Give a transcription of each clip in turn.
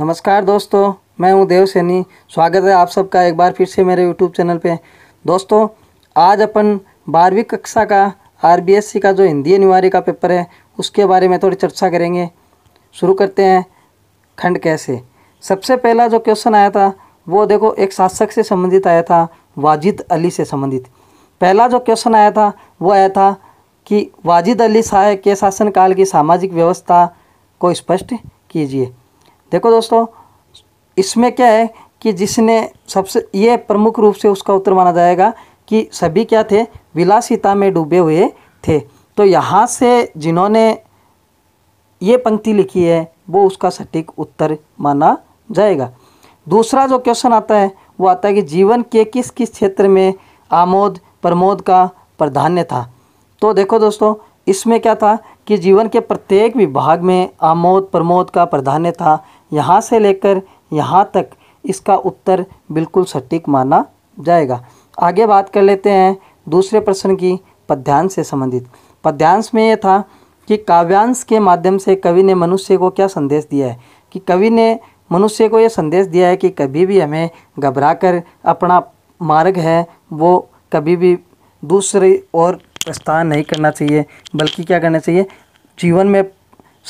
नमस्कार दोस्तों मैं हूं देव सैनी स्वागत है आप सबका एक बार फिर से मेरे यूट्यूब चैनल पे दोस्तों आज अपन बारहवीं कक्षा का आरबीएससी का जो हिंदी अनिवार्य का पेपर है उसके बारे में थोड़ी चर्चा करेंगे शुरू करते हैं खंड कैसे सबसे पहला जो क्वेश्चन आया था वो देखो एक शासक से संबंधित आया था वाजिद अली से संबंधित पहला जो क्वेश्चन आया था वो आया था कि वाजिद अली शाह के शासनकाल की सामाजिक व्यवस्था को स्पष्ट कीजिए देखो दोस्तों इसमें क्या है कि जिसने सबसे ये प्रमुख रूप से उसका उत्तर माना जाएगा कि सभी क्या थे विलासिता में डूबे हुए थे तो यहाँ से जिन्होंने ये पंक्ति लिखी है वो उसका सटीक उत्तर माना जाएगा दूसरा जो क्वेश्चन आता है वो आता है कि जीवन के किस किस क्षेत्र में आमोद प्रमोद का प्राधान्य था तो देखो दोस्तों इसमें क्या था कि जीवन के प्रत्येक विभाग में आमोद प्रमोद का प्राधान्य था यहाँ से लेकर यहाँ तक इसका उत्तर बिल्कुल सटीक माना जाएगा आगे बात कर लेते हैं दूसरे प्रश्न की पद्यांश से संबंधित पद्यांश में यह था कि काव्यांश के माध्यम से कवि ने मनुष्य को क्या संदेश दिया है कि कवि ने मनुष्य को यह संदेश दिया है कि कभी भी हमें घबरा कर अपना मार्ग है वो कभी भी दूसरी ओर प्रस्थान नहीं करना चाहिए बल्कि क्या करना चाहिए जीवन में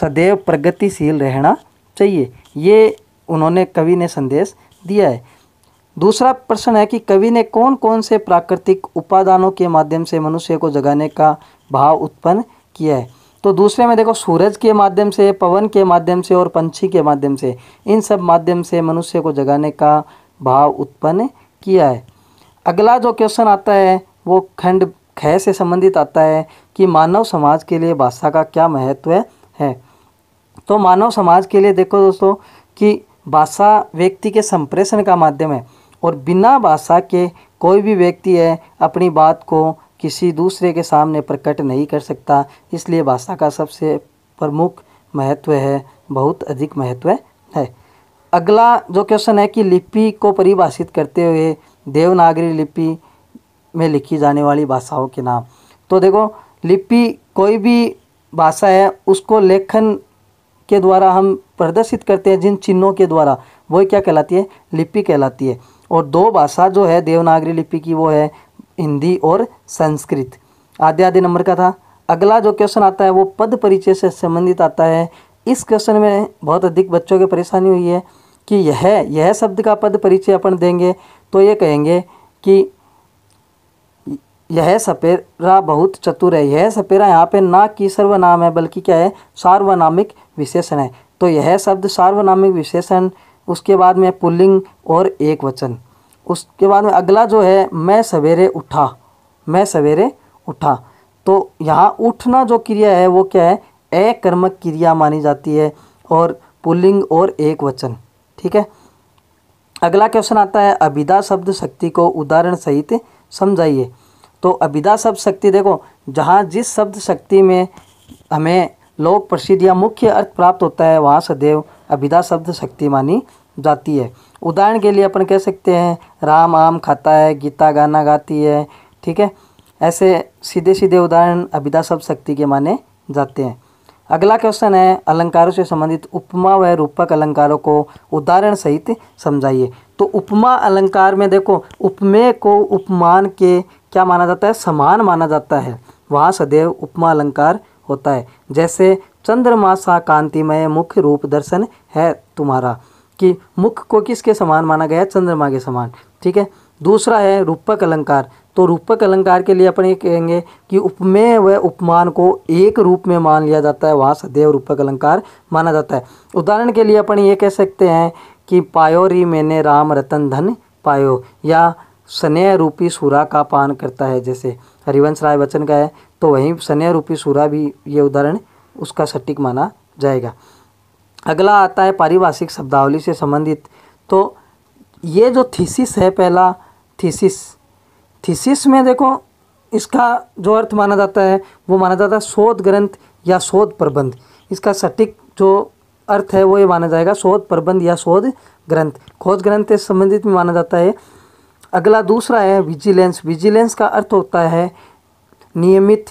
सदैव प्रगतिशील रहना चाहिए ये उन्होंने कवि ने संदेश दिया है दूसरा प्रश्न है कि कवि ने कौन कौन से प्राकृतिक उपादानों के माध्यम से मनुष्य को जगाने का भाव उत्पन्न किया है तो दूसरे में देखो सूरज के माध्यम से पवन के माध्यम से और पंछी के माध्यम से इन सब माध्यम से मनुष्य को जगाने का भाव उत्पन्न किया है अगला जो क्वेश्चन आता है वो खंड खय से संबंधित आता है कि मानव समाज के लिए भाषा का क्या महत्व है तो मानव समाज के लिए देखो दोस्तों कि भाषा व्यक्ति के संप्रेषण का माध्यम है और बिना भाषा के कोई भी व्यक्ति है अपनी बात को किसी दूसरे के सामने प्रकट नहीं कर सकता इसलिए भाषा का सबसे प्रमुख महत्व है बहुत अधिक महत्व है अगला जो क्वेश्चन है कि लिपि को परिभाषित करते हुए देवनागरी लिपि में लिखी जाने वाली भाषाओं के नाम तो देखो लिपि कोई भी भाषा है उसको लेखन के द्वारा हम प्रदर्शित करते हैं जिन चिन्हों के द्वारा वह क्या कहलाती है लिपि कहलाती है और दो भाषा जो है देवनागरी लिपि की वो है हिंदी और संस्कृत आधे आधे नंबर का था अगला जो क्वेश्चन आता है वो पद परिचय से संबंधित आता है इस क्वेश्चन में बहुत अधिक बच्चों की परेशानी हुई है कि यह यह शब्द का पद परिचय अपन देंगे तो ये कहेंगे कि यह सपेरा बहुत चतुर है यह सपेरा यहाँ पे ना कि सर्वनाम है बल्कि क्या है सार्वनामिक विशेषण है तो यह शब्द सार्वनामिक विशेषण उसके बाद में पुल्लिंग और एक वचन उसके बाद में अगला जो है मैं सवेरे उठा मैं सवेरे उठा तो यहाँ उठना जो क्रिया है वो क्या है अकर्मक क्रिया मानी जाती है और पुल्लिंग और एक वचन ठीक है अगला क्वेश्चन आता है अभिदा शब्द शक्ति को उदाहरण सहित समझाइए तो अभिदा शब्द शक्ति देखो जहाँ जिस शब्द शक्ति में हमें लोक प्रसिद्ध या मुख्य अर्थ प्राप्त होता है वहाँ सदैव अभिदा शब्द शक्ति मानी जाती है उदाहरण के लिए अपन कह सकते हैं राम आम खाता है गीता गाना गाती है ठीक है ऐसे सीधे सीधे उदाहरण अभिदा शब्द शक्ति के माने जाते हैं अगला क्वेश्चन है अलंकारों से संबंधित उपमा व रूपक अलंकारों को उदाहरण सहित समझाइए तो उपमा अलंकार में देखो उपमेय को उपमान के क्या माना जाता है समान माना जाता है वहाँ सदैव उपमा अलंकार होता है जैसे चंद्रमा सा कांतिमय मुख्य रूप दर्शन है तुम्हारा कि मुख को किसके समान माना गया है चंद्रमा के समान ठीक है दूसरा है रूपक अलंकार तो रूपक अलंकार के लिए अपन ये कहेंगे कि उपमेय व उपमान को एक रूप में मान लिया जाता है वहाँ सदैव रूपक अलंकार माना जाता है उदाहरण के लिए अपन ये कह सकते हैं कि पायो री मैंने राम रतन धन पायो या स्नेह रूपी सूरा का पान करता है जैसे हरिवंश राय बच्चन का है तो वहीं स्नेह रूपी सूरा भी ये उदाहरण उसका सटीक माना जाएगा अगला आता है पारिभाषिक शब्दावली से संबंधित तो ये जो थीसिस है पहला थीसिस थीसिस में देखो इसका जो अर्थ माना जाता है वो माना जाता है शोध ग्रंथ या शोध प्रबंध इसका सटीक जो अर्थ है वो ये माना जाएगा शोध प्रबंध या शोध ग्रंथ खोज ग्रंथ से संबंधित में माना जाता है अगला दूसरा है विजिलेंस विजिलेंस का अर्थ होता है नियमित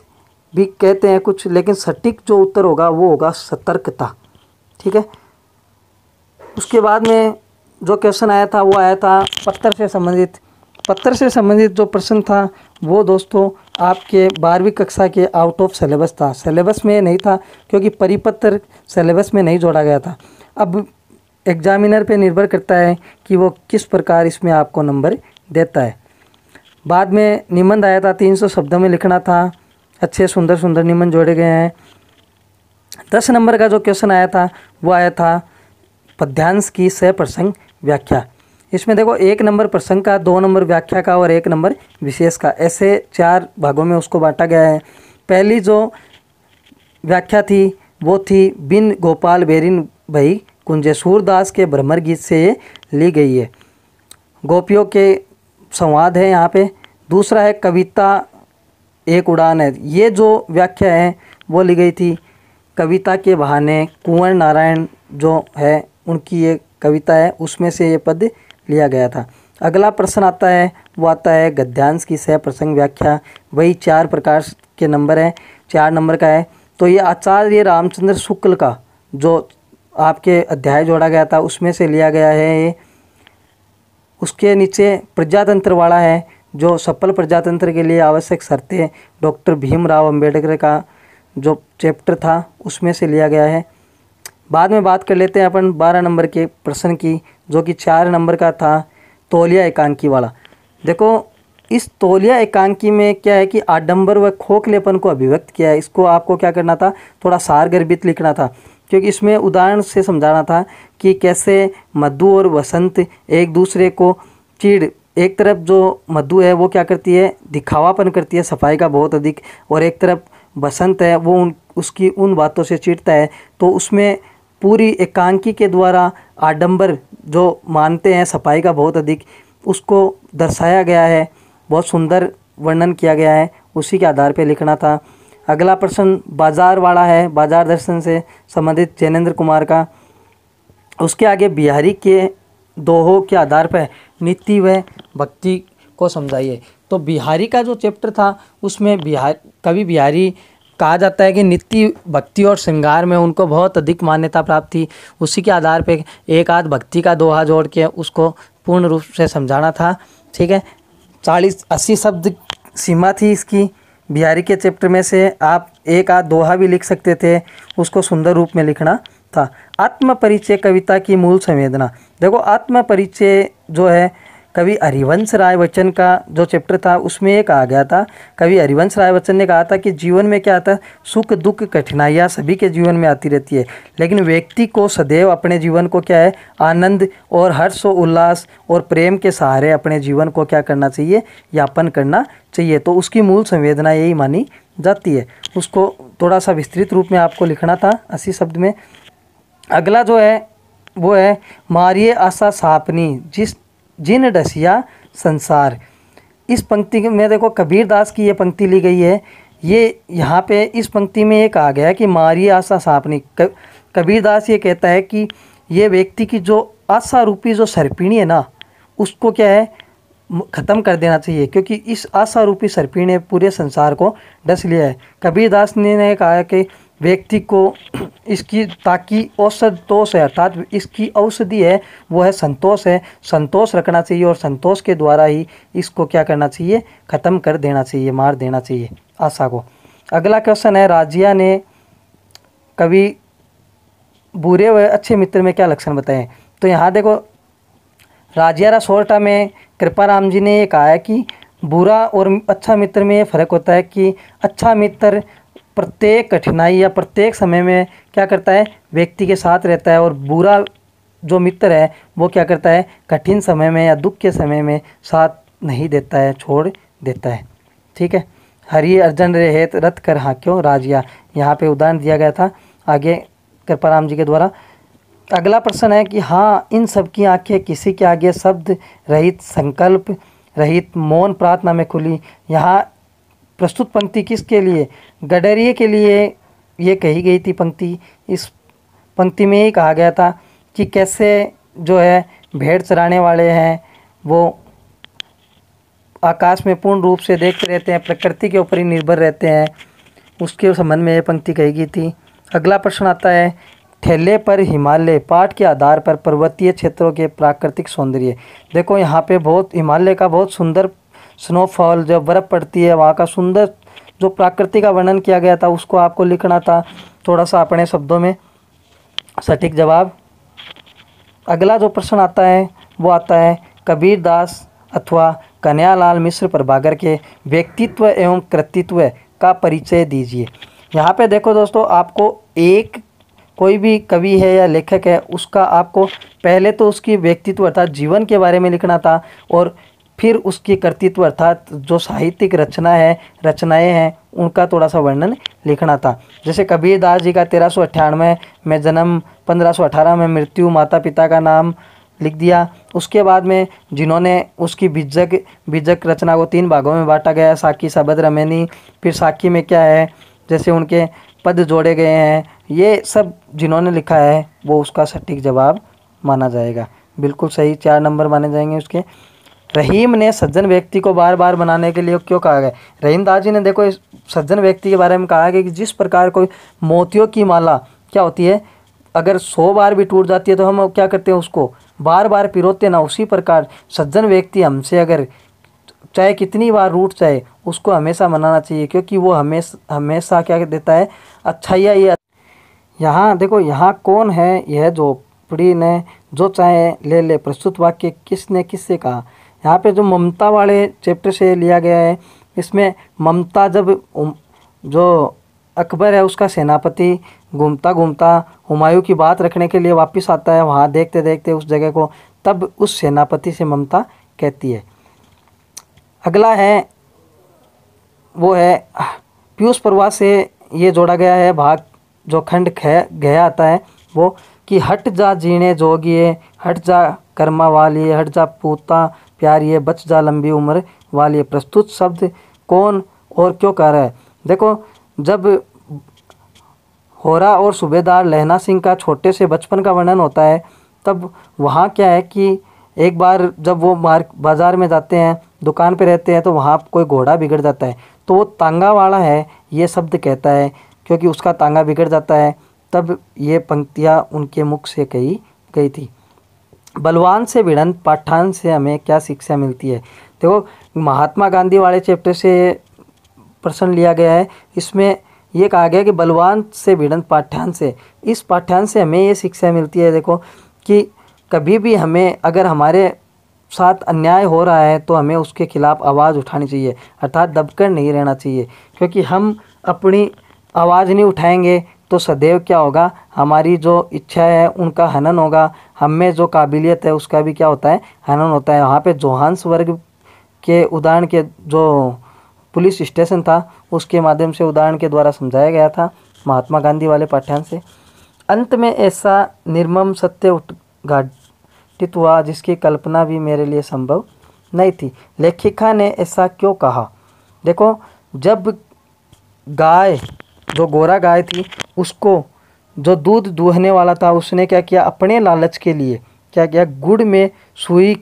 भी कहते हैं कुछ लेकिन सटीक जो उत्तर होगा वो होगा सतर्कता ठीक है उसके बाद में जो क्वेश्चन आया था वो आया था पत्थर से संबंधित पत्थर से संबंधित जो प्रश्न था वो दोस्तों आपके बारहवीं कक्षा के आउट ऑफ सिलेबस था सिलेबस में नहीं था क्योंकि परिपत्र सिलेबस में नहीं जोड़ा गया था अब एग्जामिनर पे निर्भर करता है कि वो किस प्रकार इसमें आपको नंबर देता है बाद में निबंध आया था तीन सौ शब्दों में लिखना था अच्छे सुंदर सुंदर निबंध जोड़े गए हैं दस नंबर का जो क्वेश्चन आया था वो आया था पद्यांश की सह प्रसंग व्याख्या इसमें देखो एक नंबर प्रसंग का दो नंबर व्याख्या का और एक नंबर विशेष का ऐसे चार भागों में उसको बांटा गया है पहली जो व्याख्या थी वो थी बिन गोपाल बेरिन भाई कुंजेसूर दास के भ्रमर गीत से ये ली गई है गोपियों के संवाद है यहाँ पे दूसरा है कविता एक उड़ान है ये जो व्याख्या है वो ली गई थी कविता के बहाने कुंवर नारायण जो है उनकी ये कविता है उसमें से ये पद लिया गया था अगला प्रश्न आता है वो आता है गद्यांश की सह प्रसंग व्याख्या वही चार प्रकार के नंबर हैं चार नंबर का है तो ये आचार्य रामचंद्र शुक्ल का जो आपके अध्याय जोड़ा गया था उसमें से लिया गया है ये उसके नीचे प्रजातंत्र वाला है जो सफल प्रजातंत्र के लिए आवश्यक शर्तें डॉक्टर भीमराव अंबेडकर का जो चैप्टर था उसमें से लिया गया है बाद में बात कर लेते हैं अपन बारह नंबर के प्रश्न की जो कि चार नंबर का था तौलिया एकांकी वाला देखो इस तौलिया एकांकी में क्या है कि आडंबर व खोखलेपन को अभिव्यक्त किया है इसको आपको क्या करना था थोड़ा सार गर्भित लिखना था क्योंकि इसमें उदाहरण से समझाना था कि कैसे मधु और वसंत एक दूसरे को चीड़ एक तरफ जो मधु है वो क्या करती है दिखावापन करती है सफाई का बहुत अधिक और एक तरफ बसंत है वो उन उसकी उन बातों से चिढ़ता है तो उसमें पूरी एकांकी के द्वारा आडंबर जो मानते हैं सफाई का बहुत अधिक उसको दर्शाया गया है बहुत सुंदर वर्णन किया गया है उसी के आधार पर लिखना था अगला प्रश्न बाजारवाड़ा है बाजार दर्शन से संबंधित जैनेन्द्र कुमार का उसके आगे बिहारी के दोहों के आधार पर नीति व भक्ति को समझाइए तो बिहारी का जो चैप्टर था उसमें बिहार कवि बिहारी कहा जाता है कि नित्य भक्ति और श्रृंगार में उनको बहुत अधिक मान्यता प्राप्त थी उसी के आधार पर एक आध भक्ति का दोहा जोड़ के उसको पूर्ण रूप से समझाना था ठीक है चालीस अस्सी शब्द सीमा थी इसकी बिहारी के चैप्टर में से आप एक आध दोहा भी लिख सकते थे उसको सुंदर रूप में लिखना था आत्म परिचय कविता की मूल संवेदना देखो आत्म परिचय जो है कवि हरिवंश राय बच्चन का जो चैप्टर था उसमें एक आ गया था कवि हरिवंश राय बच्चन ने कहा था कि जीवन में क्या आता है सुख दुख कठिनाइयाँ सभी के जीवन में आती रहती है लेकिन व्यक्ति को सदैव अपने जीवन को क्या है आनंद और हर्ष उल्लास और प्रेम के सहारे अपने जीवन को क्या करना चाहिए यापन करना चाहिए तो उसकी मूल संवेदना यही मानी जाती है उसको थोड़ा सा विस्तृत रूप में आपको लिखना था असी शब्द में अगला जो है वो है मारिए आशा सापनी जिस जिन रसिया संसार इस पंक्ति में देखो कबीर दास की ये पंक्ति ली गई है ये यहाँ पे इस पंक्ति में ये कहा गया है कि मारी आशा सापनी कबीर दास ये कहता है कि ये व्यक्ति की जो आशा रूपी जो सर्पिणी है ना उसको क्या है ख़त्म कर देना चाहिए क्योंकि इस आशा रूपी सर्पिणी ने पूरे संसार को डस लिया है कबीर दास ने कहा कि व्यक्ति को इसकी ताकि औसतोष है अर्थात इसकी औषधि है वो है संतोष है संतोष रखना चाहिए और संतोष के द्वारा ही इसको क्या करना चाहिए ख़त्म कर देना चाहिए मार देना चाहिए आशा को अगला क्वेश्चन है राजिया ने कभी बुरे व अच्छे मित्र में क्या लक्षण बताएं तो यहाँ देखो राजिया रसोरटा में कृपा राम जी ने ये कहा है कि बुरा और अच्छा मित्र में ये फ़र्क होता है कि अच्छा मित्र प्रत्येक कठिनाई या प्रत्येक समय में क्या करता है व्यक्ति के साथ रहता है और बुरा जो मित्र है वो क्या करता है कठिन समय में या दुख के समय में साथ नहीं देता है छोड़ देता है ठीक है हरि अर्जन रेत रथ कर हाँ क्यों राजिया यहाँ पे उदाहरण दिया गया था आगे कृपाराम जी के द्वारा अगला प्रश्न है कि हाँ इन सब की आंखें किसी के आगे शब्द रहित संकल्प रहित मौन प्रार्थना में खुली यहाँ प्रस्तुत पंक्ति किसके लिए गडरिए के लिए ये कही गई थी पंक्ति इस पंक्ति में ही कहा गया था कि कैसे जो है भेड़ चराने वाले हैं वो आकाश में पूर्ण रूप से देखते रहते हैं प्रकृति के ऊपर ही निर्भर रहते हैं उसके संबंध में ये पंक्ति कही गई थी अगला प्रश्न आता है ठेले पर हिमालय पाठ के आधार पर पर्वतीय क्षेत्रों के प्राकृतिक सौंदर्य देखो यहाँ पे बहुत हिमालय का बहुत सुंदर स्नोफॉल जब बर्फ़ पड़ती है वहाँ का सुंदर जो प्राकृति का वर्णन किया गया था उसको आपको लिखना था थोड़ा सा अपने शब्दों में सटीक जवाब अगला जो प्रश्न आता है वो आता है कबीर दास अथवा कन्यालाल मिश्र प्रभागर के व्यक्तित्व एवं कृतित्व का परिचय दीजिए यहाँ पे देखो दोस्तों आपको एक कोई भी कवि है या लेखक है उसका आपको पहले तो उसकी व्यक्तित्व अर्थात जीवन के बारे में लिखना था और फिर उसके कर्तित्व अर्थात जो साहित्यिक रचना है रचनाएं हैं उनका थोड़ा सा वर्णन लिखना था जैसे कबीरदास जी का तेरह सौ अट्ठानवे में जन्म पंद्रह सौ अठारह में मृत्यु माता पिता का नाम लिख दिया उसके बाद में जिन्होंने उसकी बीजक बीजक रचना को तीन भागों में बांटा गया साकी सबद रमेनी फिर साकी में क्या है जैसे उनके पद जोड़े गए हैं ये सब जिन्होंने लिखा है वो उसका सटीक जवाब माना जाएगा बिल्कुल सही चार नंबर माने जाएंगे उसके रहीम ने सज्जन व्यक्ति को बार बार बनाने के लिए क्यों कहा गया रहीम दास जी ने देखो इस सज्जन व्यक्ति के बारे में कहा गया कि जिस प्रकार कोई मोतियों की माला क्या होती है अगर सौ बार भी टूट जाती है तो हम क्या करते हैं उसको बार बार पिरोते ना उसी प्रकार सज्जन व्यक्ति हमसे अगर चाहे कितनी बार रूट जाए उसको हमेशा मनाना चाहिए क्योंकि वो हमेशा हमेशा क्या देता है अच्छाइया ये यहाँ देखो यहाँ कौन है यह झोपड़ी ने जो चाहे ले ले प्रस्तुत वाक्य किसने किससे कहा यहाँ पे जो ममता वाले चैप्टर से लिया गया है इसमें ममता जब जो अकबर है उसका सेनापति घूमता घूमता हुमायूं की बात रखने के लिए वापस आता है वहाँ देखते देखते उस जगह को तब उस सेनापति से ममता कहती है अगला है वो है पीयूष प्रवास से ये जोड़ा गया है भाग जो खंड खे गया आता है वो कि हट जा जीने जोगिए हट जा कर्मा वाली हट जा पूता प्यार ये बच जा लंबी उम्र वाली प्रस्तुत शब्द कौन और क्यों कह रहा है देखो जब होरा और सूबेदार लहना सिंह का छोटे से बचपन का वर्णन होता है तब वहाँ क्या है कि एक बार जब वो मार बाज़ार में जाते हैं दुकान पे रहते हैं तो वहाँ कोई घोड़ा बिगड़ जाता है तो वो तांगा वाला है ये शब्द कहता है क्योंकि उसका तांगा बिगड़ जाता है तब ये पंक्तियाँ उनके मुख से कही गई थी बलवान से भिड़ंत पाठान से हमें क्या शिक्षा मिलती है देखो महात्मा गांधी वाले चैप्टर से प्रश्न लिया गया है इसमें ये कहा गया कि बलवान से भिड़ंत पाठान से इस पाठान से हमें ये शिक्षा मिलती है देखो कि कभी भी हमें अगर हमारे साथ अन्याय हो रहा है तो हमें उसके खिलाफ़ आवाज़ उठानी चाहिए अर्थात दबकर नहीं रहना चाहिए क्योंकि हम अपनी आवाज़ नहीं उठाएंगे तो सदैव क्या होगा हमारी जो इच्छा है उनका हनन होगा हम में जो काबिलियत है उसका भी क्या होता है हनन होता है वहाँ पे जोहान्स वर्ग के उदाहरण के जो पुलिस स्टेशन था उसके माध्यम से उदाहरण के द्वारा समझाया गया था महात्मा गांधी वाले पाठ्यान से अंत में ऐसा निर्मम सत्य उद्घाटित हुआ जिसकी कल्पना भी मेरे लिए संभव नहीं थी लेखिका ने ऐसा क्यों कहा देखो जब गाय जो गोरा गाय थी उसको जो दूध दूहने वाला था उसने क्या किया अपने लालच के लिए क्या किया गुड़ में सुई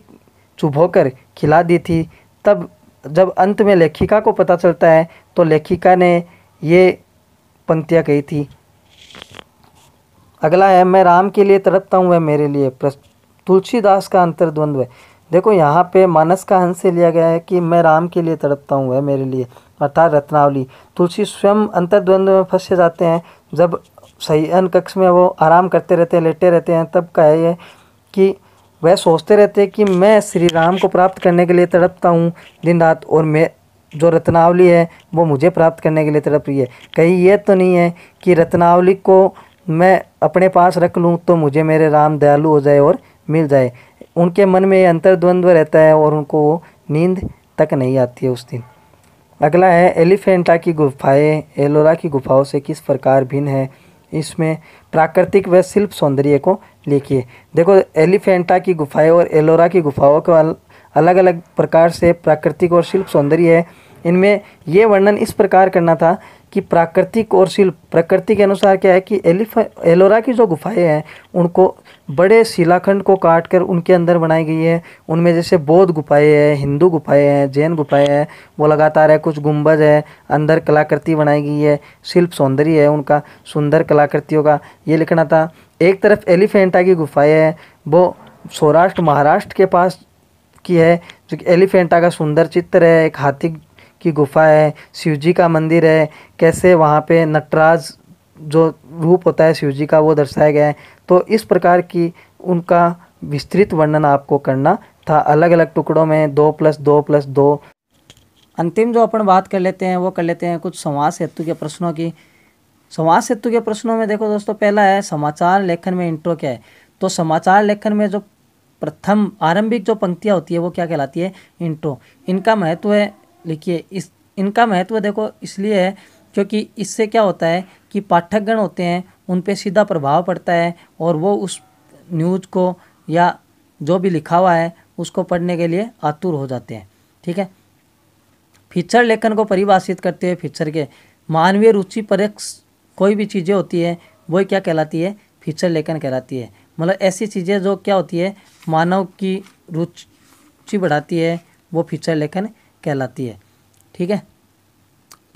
चुभोकर खिला दी थी तब जब अंत में लेखिका को पता चलता है तो लेखिका ने ये पंक्तियाँ कही थी अगला है मैं राम के लिए तड़पता हूँ वह मेरे लिए तुलसीदास का अंतर्द्वंद्व है देखो यहाँ पे मानस का हंस से लिया गया है कि मैं राम के लिए तड़पता हूँ वह मेरे लिए अर्थात रत्नावली तुलसी स्वयं अंतर्द्वंद्व में फंसे जाते हैं जब सयन कक्ष में वो आराम करते रहते हैं लेटे रहते हैं तब कहे है कि वह सोचते रहते हैं कि मैं श्री राम को प्राप्त करने के लिए तड़पता हूँ दिन रात और मैं जो रत्नावली है वो मुझे प्राप्त करने के लिए तड़प रही है कहीं ये तो नहीं है कि रत्नावली को मैं अपने पास रख लूँ तो मुझे मेरे राम दयालु हो जाए और मिल जाए उनके मन में ये अंतर्द्वंद्व रहता है और उनको वो नींद तक नहीं आती है उस दिन अगला है एलिफेंटा की गुफाएं एलोरा की गुफाओं से किस प्रकार भिन्न है इसमें प्राकृतिक व शिल्प सौंदर्य को लिखिए देखो एलिफेंटा की गुफाएं और एलोरा की गुफाओं के अलग अलग प्रकार से प्राकृतिक और शिल्प सौंदर्य है इनमें ये वर्णन इस प्रकार करना था कि प्राकृतिक और शिल्प प्रकृति के अनुसार क्या है कि एलिफा एलोरा की जो गुफाएं हैं उनको बड़े शिलाखंड को काट कर उनके अंदर बनाई गई है उनमें जैसे बौद्ध गुफाएं हैं हिंदू गुफाएं हैं जैन गुफाएं हैं वो लगातार है कुछ गुंबज है अंदर कलाकृति बनाई गई है शिल्प सौंदर्य है उनका सुंदर कलाकृतियों का ये लिखना था एक तरफ एलिफेंटा की गुफाएँ हैं वो सौराष्ट्र महाराष्ट्र के पास की है जो कि एलिफेंटा का सुंदर चित्र है एक हाथी की गुफा है शिव जी का मंदिर है कैसे वहाँ पे नटराज जो रूप होता है शिव जी का वो दर्शाया गया है तो इस प्रकार की उनका विस्तृत वर्णन आपको करना था अलग अलग टुकड़ों में दो प्लस दो प्लस दो अंतिम जो अपन बात कर लेते हैं वो कर लेते हैं कुछ समाज सेतु के प्रश्नों की समाज सेतु के प्रश्नों में देखो दोस्तों पहला है समाचार लेखन में इंट्रो क्या है तो समाचार लेखन में जो प्रथम आरंभिक जो पंक्तियाँ होती है वो क्या कहलाती है इंट्रो इनका महत्व है लिखिए इस इनका महत्व देखो इसलिए है क्योंकि इससे क्या होता है कि पाठकगण होते हैं उन पर सीधा प्रभाव पड़ता है और वो उस न्यूज़ को या जो भी लिखा हुआ है उसको पढ़ने के लिए आतुर हो जाते हैं ठीक है फीचर लेखन को परिभाषित करते हुए फीचर के मानवीय रुचि पर कोई भी चीज़ें होती है वो क्या कहलाती है फीचर लेखन कहलाती है मतलब ऐसी चीज़ें जो क्या होती है मानव की रुचि बढ़ाती है वो फीचर लेखन कहलाती है ठीक है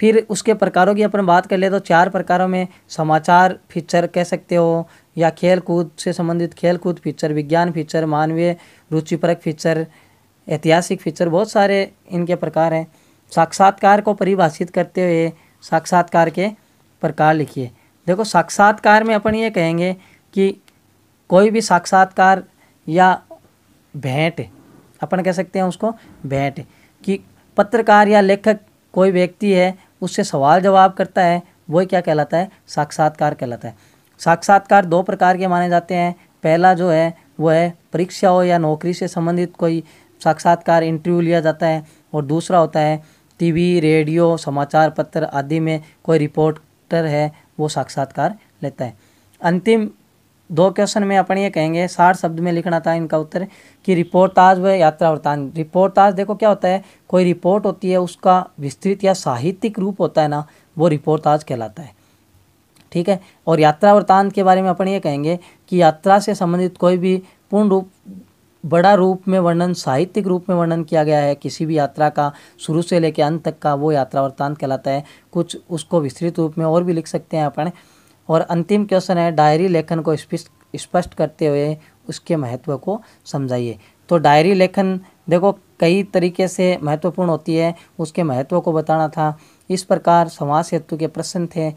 फिर उसके प्रकारों की अपन बात कर ले तो चार प्रकारों में समाचार फीचर कह सकते हो या खेल कूद से संबंधित खेल कूद फीचर विज्ञान फीचर मानवीय रुचिपरक फीचर ऐतिहासिक फीचर बहुत सारे इनके प्रकार हैं साक्षात्कार को परिभाषित करते हुए साक्षात्कार के प्रकार लिखिए देखो साक्षात्कार में अपन ये कहेंगे कि कोई भी साक्षात्कार या भेंट अपन कह सकते हैं उसको भेंट कि पत्रकार या लेखक कोई व्यक्ति है उससे सवाल जवाब करता है वह क्या कहलाता है साक्षात्कार कहलाता है साक्षात्कार दो प्रकार के माने जाते हैं पहला जो है वह है परीक्षा हो या नौकरी से संबंधित कोई साक्षात्कार इंटरव्यू लिया जाता है और दूसरा होता है टीवी रेडियो समाचार पत्र आदि में कोई रिपोर्टर है वो साक्षात्कार लेता है अंतिम दो क्वेश्चन में अपन ये कहेंगे साठ शब्द में लिखना था इनका उत्तर कि रिपोर्टाज व यात्रा वृत्तांत रिपोर्टाज देखो क्या होता है कोई रिपोर्ट होती है उसका विस्तृत या साहित्यिक रूप होता है ना वो रिपोर्टाज कहलाता है ठीक है और यात्रा वृत्तांत के बारे में अपन ये कहेंगे कि यात्रा से संबंधित कोई भी पूर्ण रूप बड़ा रूप में वर्णन साहित्यिक रूप में वर्णन किया गया है किसी भी यात्रा का शुरू से लेकर अंत तक का वो यात्रा वृत्तांत कहलाता है कुछ उसको विस्तृत रूप में और भी लिख सकते हैं अपन और अंतिम क्वेश्चन है डायरी लेखन को स्पष्ट करते हुए उसके महत्व को समझाइए तो डायरी लेखन देखो कई तरीके से महत्वपूर्ण होती है उसके महत्व को बताना था इस प्रकार समाज सेतु के प्रश्न थे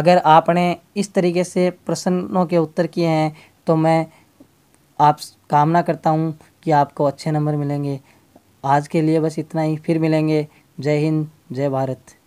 अगर आपने इस तरीके से प्रश्नों के उत्तर किए हैं तो मैं आप कामना करता हूँ कि आपको अच्छे नंबर मिलेंगे आज के लिए बस इतना ही फिर मिलेंगे जय हिंद जय भारत